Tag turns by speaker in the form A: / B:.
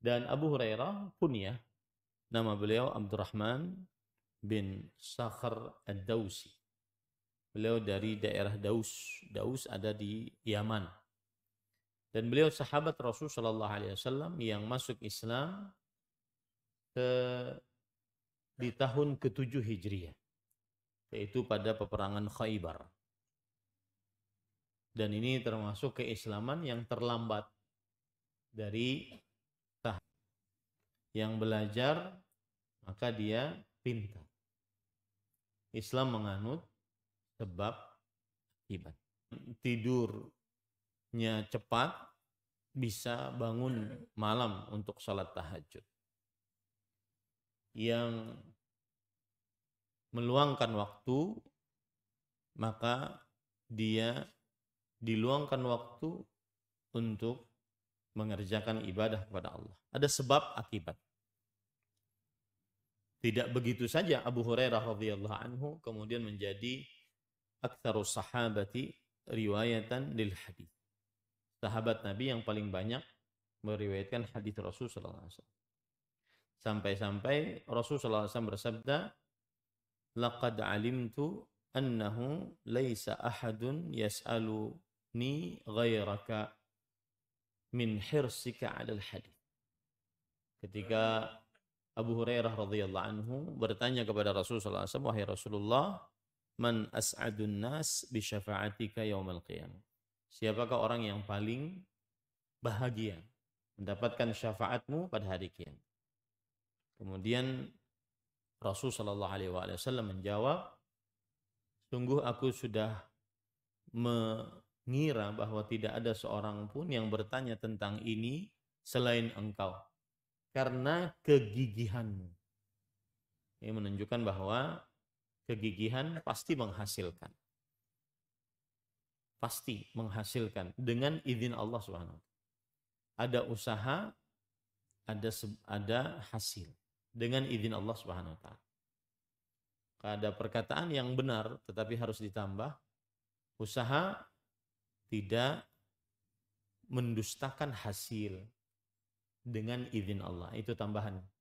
A: Dan Abu Hurairah kunyah nama beliau Abdurrahman bin Sakhar Ad-Dausi. Beliau dari daerah Daus. Daus ada di Yaman. Dan beliau sahabat Rasul Shallallahu Alaihi Wasallam yang masuk Islam ke, di tahun ke-7 Hijriah, yaitu pada peperangan Khaybar. Dan ini termasuk keislaman yang terlambat dari yang belajar maka dia pintar. Islam menganut sebab akibat. Tidurnya cepat bisa bangun malam untuk salat tahajud. Yang meluangkan waktu maka dia diluangkan waktu untuk mengerjakan ibadah kepada Allah. Ada sebab akibat. Tidak begitu saja Abu Hurairah radhiyallahu anhu kemudian menjadi aktsarus sahabati riwayatan lil hadis. Sahabat Nabi yang paling banyak meriwayatkan hadis Rasul sallallahu alaihi wasallam. Sampai-sampai Rasul sallallahu alaihi wasallam bersabda, "Laqad alimtu annahu laisa ahadun yas'alu ni ghairaka min hirsika 'alal hadis. Ketika Abu Hurairah radhiyallahu anhu bertanya kepada Rasulullah SAW, wahai Rasulullah, man as'adun nas bi syafa'atika yaumal qiyamah. Siapakah orang yang paling bahagia mendapatkan syafaatmu pada hari kiamat? Kemudian Rasul Shallallahu Alaihi Wasallam menjawab, sungguh aku sudah me ngira bahwa tidak ada seorang pun yang bertanya tentang ini selain engkau karena kegigihanmu. Ini menunjukkan bahwa kegigihan pasti menghasilkan. Pasti menghasilkan dengan izin Allah Swt Ada usaha, ada ada hasil dengan izin Allah Swt wa Ada perkataan yang benar tetapi harus ditambah usaha tidak mendustakan hasil dengan izin Allah. Itu tambahan.